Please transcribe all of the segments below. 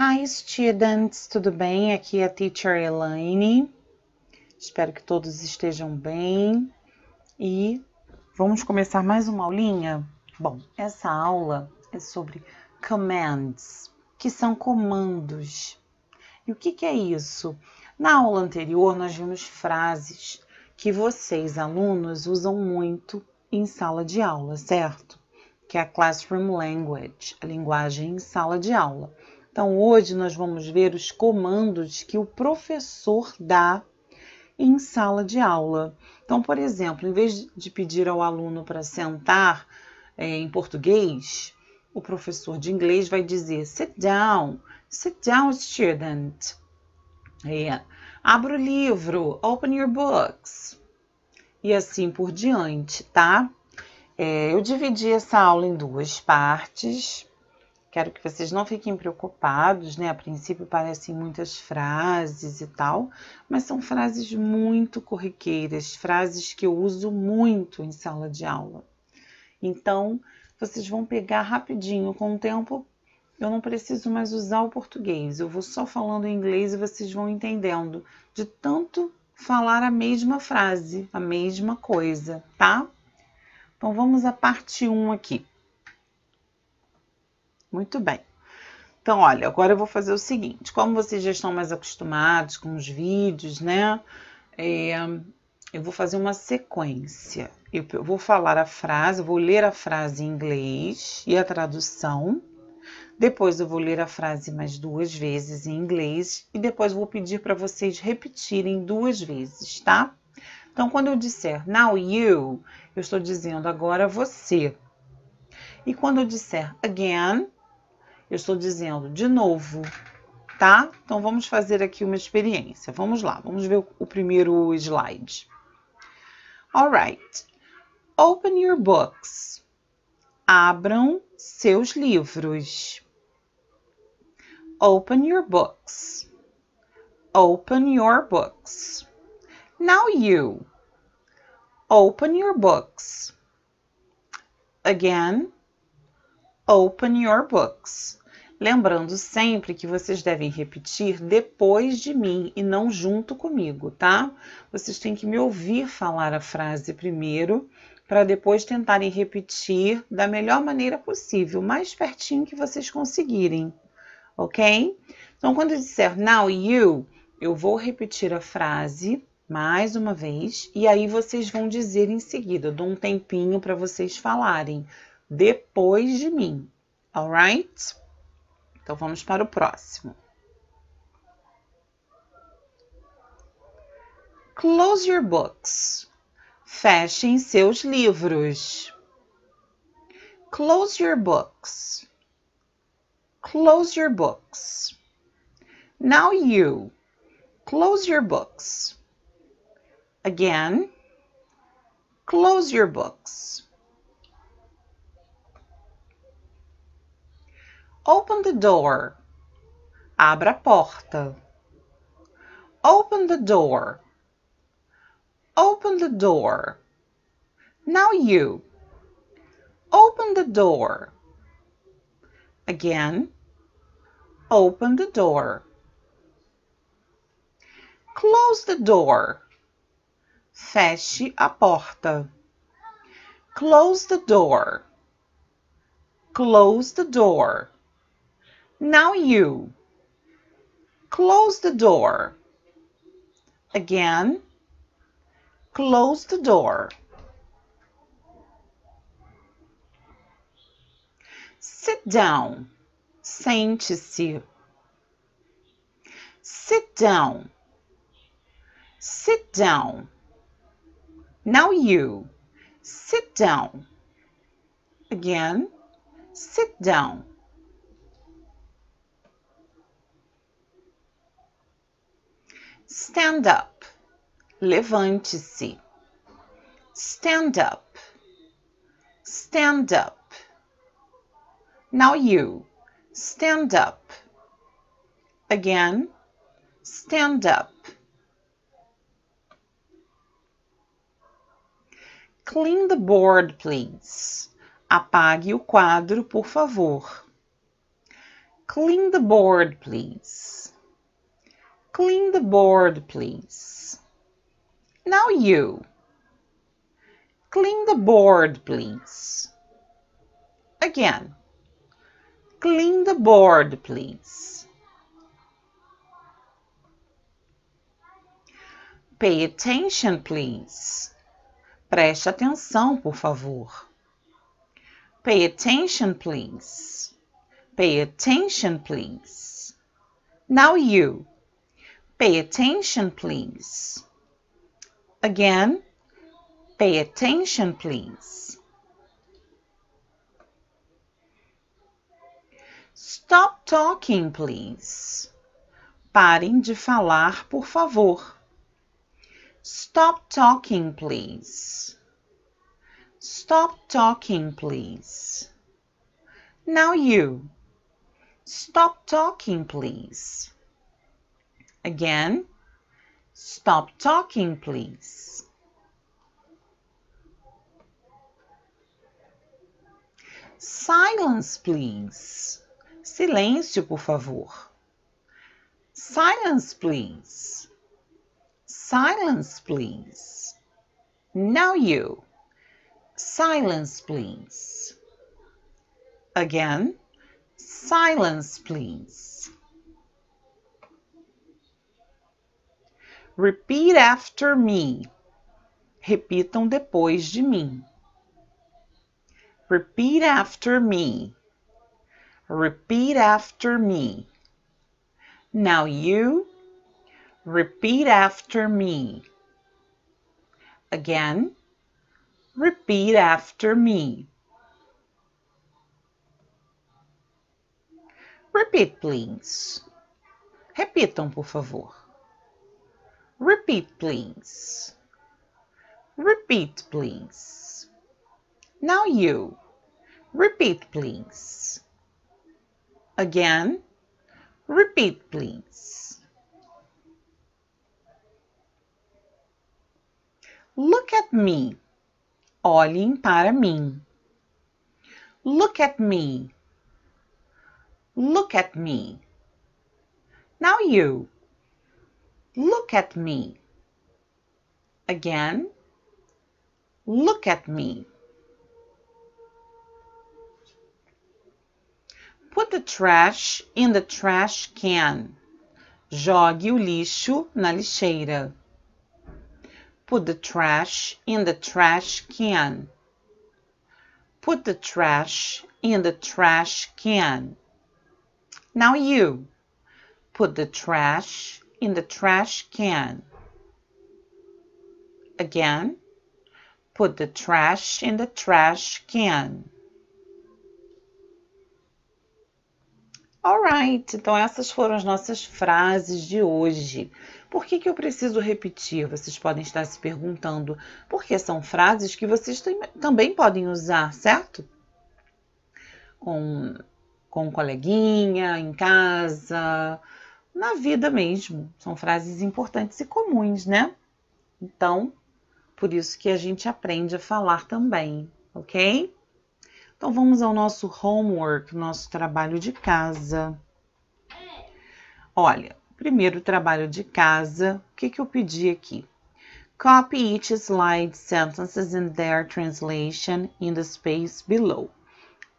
Hi students, tudo bem? Aqui é a teacher Elaine. Espero que todos estejam bem e vamos começar mais uma aulinha? Bom, essa aula é sobre commands, que são comandos. E o que, que é isso? Na aula anterior, nós vimos frases que vocês, alunos, usam muito em sala de aula, certo? Que é a classroom language, a linguagem em sala de aula. Então, hoje nós vamos ver os comandos que o professor dá em sala de aula. Então, por exemplo, em vez de pedir ao aluno para sentar é, em português, o professor de inglês vai dizer sit down, sit down, student. É, abra o livro, open your books. E assim por diante, tá? É, eu dividi essa aula em duas partes. Quero que vocês não fiquem preocupados, né? A princípio parecem muitas frases e tal, mas são frases muito corriqueiras, frases que eu uso muito em sala de aula. Então, vocês vão pegar rapidinho, com o tempo eu não preciso mais usar o português, eu vou só falando em inglês e vocês vão entendendo de tanto falar a mesma frase, a mesma coisa, tá? Então vamos à parte 1 aqui. Muito bem. Então, olha, agora eu vou fazer o seguinte: como vocês já estão mais acostumados com os vídeos, né? É, eu vou fazer uma sequência. Eu, eu vou falar a frase, vou ler a frase em inglês e a tradução. Depois eu vou ler a frase mais duas vezes em inglês e depois vou pedir para vocês repetirem duas vezes, tá? Então, quando eu disser now you, eu estou dizendo agora você. E quando eu disser again, eu estou dizendo de novo, tá? Então, vamos fazer aqui uma experiência. Vamos lá, vamos ver o primeiro slide. All right. Open your books. Abram seus livros. Open your books. Open your books. Now you. Open your books. Again, Open your books. Lembrando sempre que vocês devem repetir depois de mim e não junto comigo, tá? Vocês têm que me ouvir falar a frase primeiro para depois tentarem repetir da melhor maneira possível, mais pertinho que vocês conseguirem, ok? Então, quando eu disser now you, eu vou repetir a frase mais uma vez e aí vocês vão dizer em seguida. Eu dou um tempinho para vocês falarem depois de mim. Alright? Então vamos para o próximo. Close your books. Fechem seus livros. Close your books. Close your books. Now you. Close your books. Again. Close your books. Open the door. Abra a porta. Open the door. Open the door. Now you. Open the door. Again. Open the door. Close the door. Feche a porta. Close the door. Close the door. Now you. Close the door. Again. Close the door. Sit down. Sente-se. Sit down. Sit down. Now you. Sit down. Again. Sit down. Stand up. Levante-se. Stand up. Stand up. Now you. Stand up. Again. Stand up. Clean the board, please. Apague o quadro, por favor. Clean the board, please. Clean the board, please. Now you. Clean the board, please. Again. Clean the board, please. Pay attention, please. Preste atenção, por favor. Pay attention, please. Pay attention, please. Now you. Pay attention, please. Again, pay attention, please. Stop talking, please. Parem de falar, por favor. Stop talking, please. Stop talking, please. Now you. Stop talking, please. Again, stop talking, please. Silence, please. Silêncio, por favor. Silence, please. Silence, please. Now you. Silence, please. Again. Silence, please. Repeat after me. Repitam depois de mim. Repeat after me. Repeat after me. Now you. Repeat after me. Again. Repeat after me. Repeat, please. Repitam, por favor. Repeat, please. Repeat, please. Now you. Repeat, please. Again. Repeat, please. Look at me. Olhem para mim. Look at me. Look at me. Now you. Look at me. Again. Look at me. Put the trash in the trash can. Jogue o lixo na lixeira. Put the trash in the trash can. Put the trash in the trash can. Now you. Put the trash in the trash can. Again, put the trash in the trash can. Alright, então essas foram as nossas frases de hoje. Por que, que eu preciso repetir? Vocês podem estar se perguntando, porque são frases que vocês também podem usar, certo? Com, com um coleguinha, em casa, na vida mesmo. São frases importantes e comuns, né? Então, por isso que a gente aprende a falar também, ok? Então vamos ao nosso homework, nosso trabalho de casa. Olha, primeiro trabalho de casa, o que, que eu pedi aqui? Copy each slide sentences and their translation in the space below.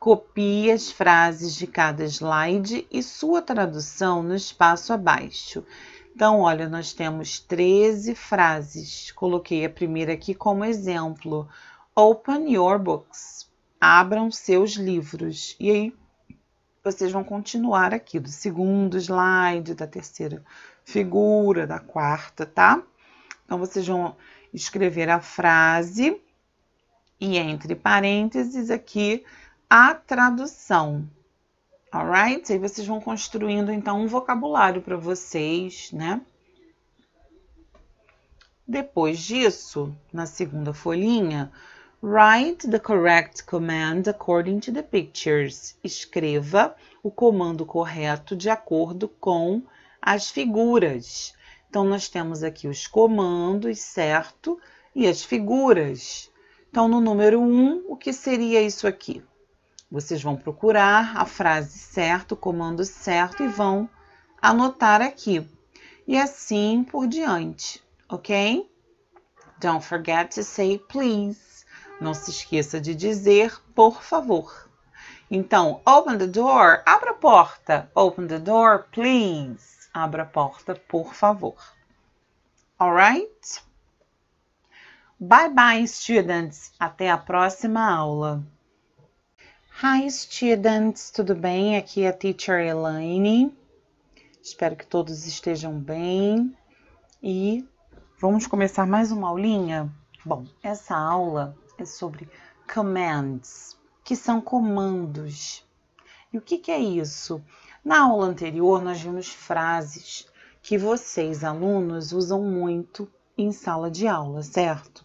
Copie as frases de cada slide e sua tradução no espaço abaixo. Então, olha, nós temos 13 frases. Coloquei a primeira aqui como exemplo. Open your books. Abram seus livros. E aí, vocês vão continuar aqui do segundo slide, da terceira figura, da quarta, tá? Então, vocês vão escrever a frase e entre parênteses aqui a tradução. Alright? Aí vocês vão construindo então um vocabulário para vocês, né? Depois disso, na segunda folhinha, write the correct command according to the pictures. Escreva o comando correto de acordo com as figuras. Então, nós temos aqui os comandos, certo? E as figuras. Então, no número 1, um, o que seria isso aqui? Vocês vão procurar a frase certa, o comando certo e vão anotar aqui. E assim por diante, ok? Don't forget to say please. Não se esqueça de dizer por favor. Então, open the door, abra a porta. Open the door, please. Abra a porta, por favor. Alright? Bye bye, students. Até a próxima aula. Hi students, tudo bem? Aqui é a teacher Elaine. Espero que todos estejam bem. E vamos começar mais uma aulinha? Bom, essa aula é sobre commands, que são comandos. E o que, que é isso? Na aula anterior, nós vimos frases que vocês, alunos, usam muito em sala de aula, certo?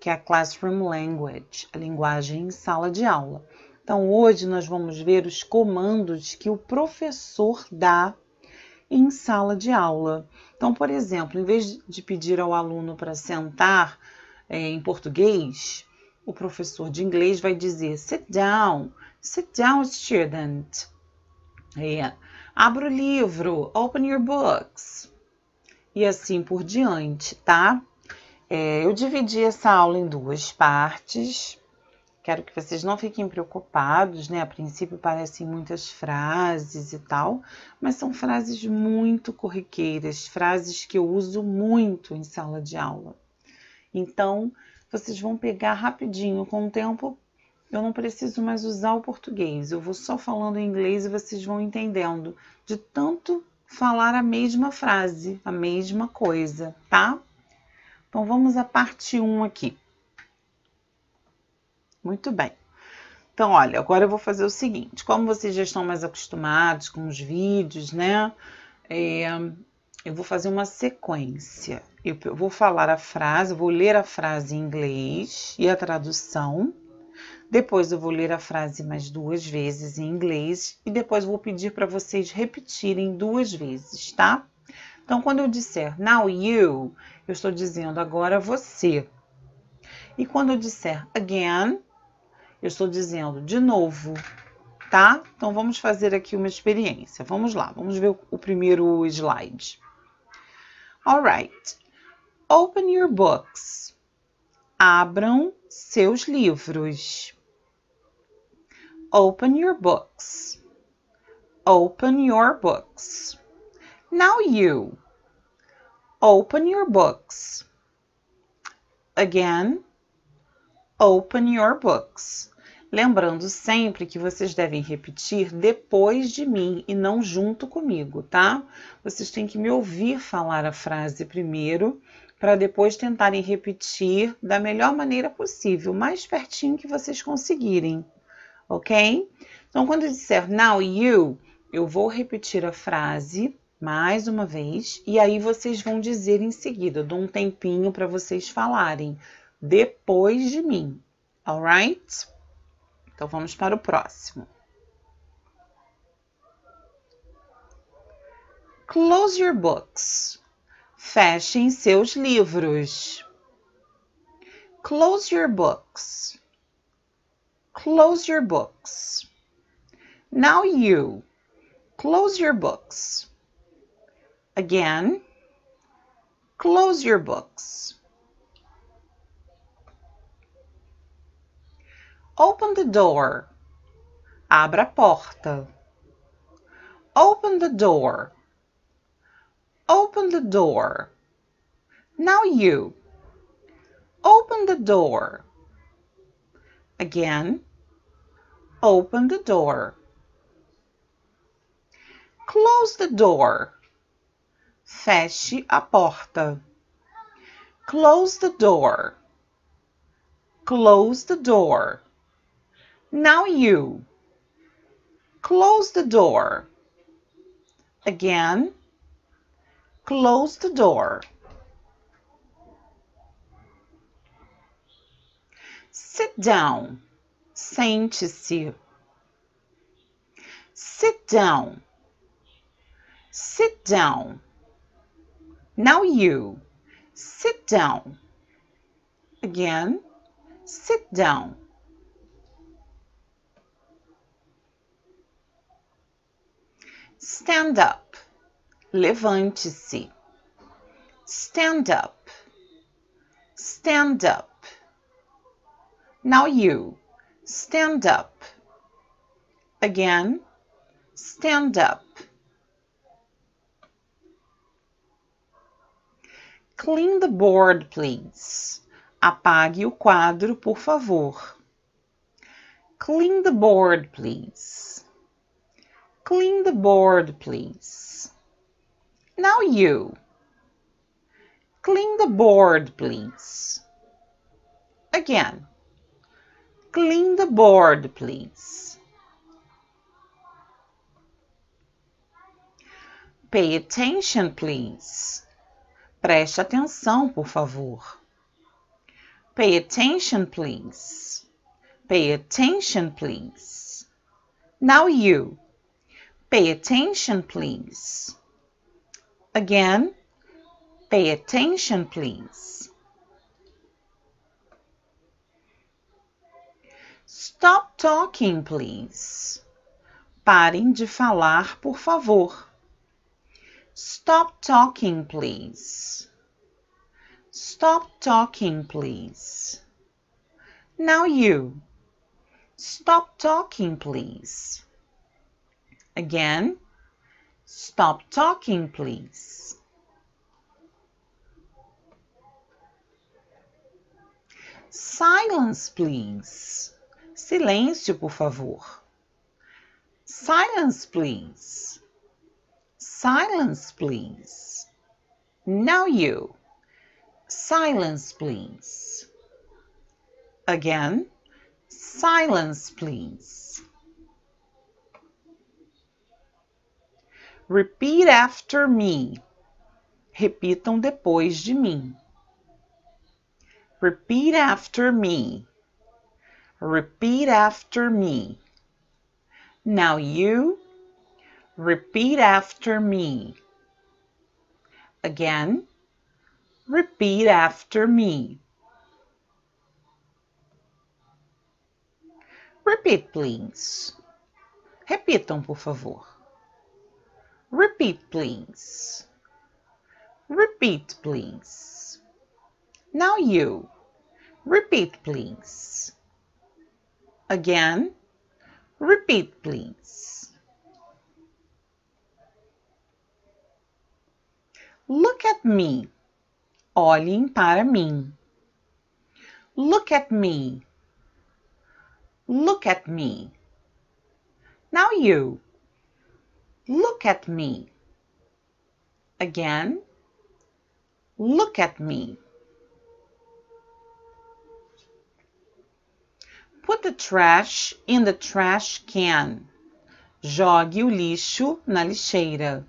Que é a classroom language, a linguagem em sala de aula. Então, hoje nós vamos ver os comandos que o professor dá em sala de aula. Então, por exemplo, em vez de pedir ao aluno para sentar é, em português, o professor de inglês vai dizer sit down, sit down, student. É, Abra o livro, open your books. E assim por diante, tá? É, eu dividi essa aula em duas partes. Quero que vocês não fiquem preocupados, né? A princípio parecem muitas frases e tal, mas são frases muito corriqueiras, frases que eu uso muito em sala de aula. Então, vocês vão pegar rapidinho, com o tempo eu não preciso mais usar o português, eu vou só falando inglês e vocês vão entendendo de tanto falar a mesma frase, a mesma coisa, tá? Então vamos à parte 1 aqui. Muito bem. Então, olha, agora eu vou fazer o seguinte: como vocês já estão mais acostumados com os vídeos, né? É, eu vou fazer uma sequência. Eu, eu vou falar a frase, vou ler a frase em inglês e a tradução. Depois eu vou ler a frase mais duas vezes em inglês e depois vou pedir para vocês repetirem duas vezes, tá? Então, quando eu disser now you, eu estou dizendo agora você. E quando eu disser again, eu estou dizendo de novo, tá? Então, vamos fazer aqui uma experiência. Vamos lá, vamos ver o primeiro slide. All right. Open your books. Abram seus livros. Open your books. Open your books. Now you. Open your books. Again. Open your books. Lembrando sempre que vocês devem repetir depois de mim e não junto comigo, tá? Vocês têm que me ouvir falar a frase primeiro para depois tentarem repetir da melhor maneira possível, mais pertinho que vocês conseguirem, ok? Então, quando eu disser now you, eu vou repetir a frase mais uma vez e aí vocês vão dizer em seguida. Eu dou um tempinho para vocês falarem depois de mim, alright? Então, vamos para o próximo. Close your books. Fechem seus livros. Close your books. Close your books. Now you. Close your books. Again. Close your books. Open the door. Abra a porta. Open the door. Open the door. Now you. Open the door. Again. Open the door. Close the door. Feche a porta. Close the door. Close the door. Now you. Close the door. Again. Close the door. Sit down. Sente-se. Sit down. Sit down. Now you. Sit down. Again. Sit down. Stand up. Levante-se. Stand up. Stand up. Now you. Stand up. Again. Stand up. Clean the board, please. Apague o quadro, por favor. Clean the board, please. Clean the board, please. Now you. Clean the board, please. Again. Clean the board, please. Pay attention, please. Preste atenção, por favor. Pay attention, please. Pay attention, please. Now you. Pay attention, please. Again, pay attention, please. Stop talking, please. Parem de falar, por favor. Stop talking, please. Stop talking, please. Now you. Stop talking, please. Again, stop talking, please. Silence, please. Silêncio, por favor. Silence, please. Silence, please. Now you. Silence, please. Again. Silence, please. Repeat after me. Repitam depois de mim. Repeat after me. Repeat after me. Now you repeat after me. Again, repeat after me. Repeat, please. Repitam, por favor. Repeat, please. Repeat, please. Now you. Repeat, please. Again. Repeat, please. Look at me. Olhem para mim. Look at me. Look at me. Now you. Look at me. Again. Look at me. Put the trash in the trash can. Jogue o lixo na lixeira.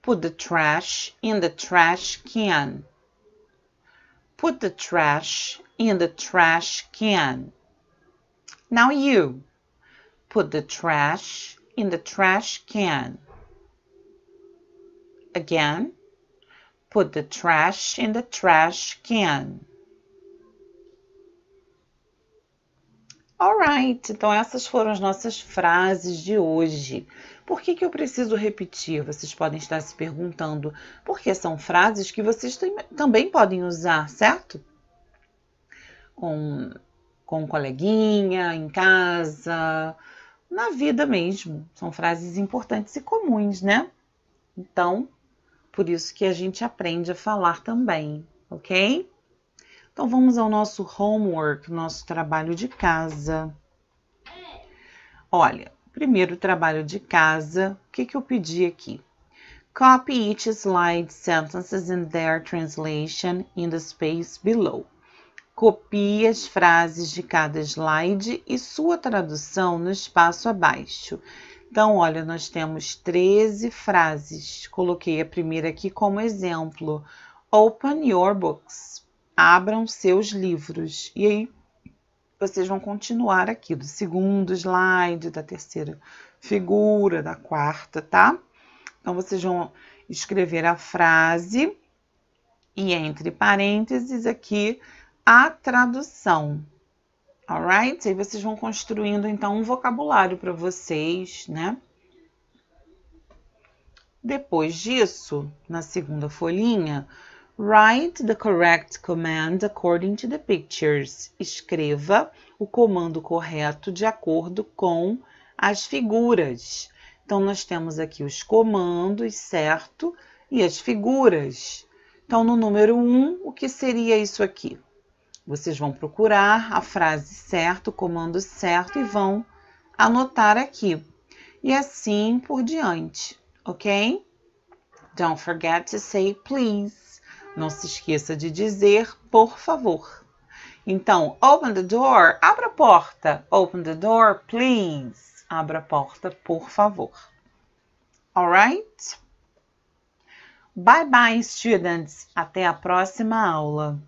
Put the trash in the trash can. Put the trash in the trash can. Now you. Put the trash in the trash can. Again, put the trash in the trash can. Alright, então essas foram as nossas frases de hoje. Por que, que eu preciso repetir? Vocês podem estar se perguntando, porque são frases que vocês também podem usar, certo? Com, com um coleguinha, em casa, na vida mesmo. São frases importantes e comuns, né? Então, por isso que a gente aprende a falar também, ok? Então vamos ao nosso homework, nosso trabalho de casa. Olha, primeiro trabalho de casa, o que, que eu pedi aqui? Copy each slide sentences and their translation in the space below. Copie as frases de cada slide e sua tradução no espaço abaixo. Então, olha, nós temos 13 frases. Coloquei a primeira aqui como exemplo. Open your books. Abram seus livros. E aí, vocês vão continuar aqui do segundo slide, da terceira figura, da quarta, tá? Então, vocês vão escrever a frase e entre parênteses aqui a tradução. Alright? Aí vocês vão construindo então um vocabulário para vocês, né? Depois disso, na segunda folhinha, write the correct command according to the pictures. Escreva o comando correto de acordo com as figuras. Então, nós temos aqui os comandos, certo? E as figuras. Então, no número 1, um, o que seria isso aqui? Vocês vão procurar a frase certa, o comando certo e vão anotar aqui. E assim por diante, ok? Don't forget to say please. Não se esqueça de dizer por favor. Então, open the door, abra a porta. Open the door, please. Abra a porta, por favor. Alright? Bye bye, students. Até a próxima aula.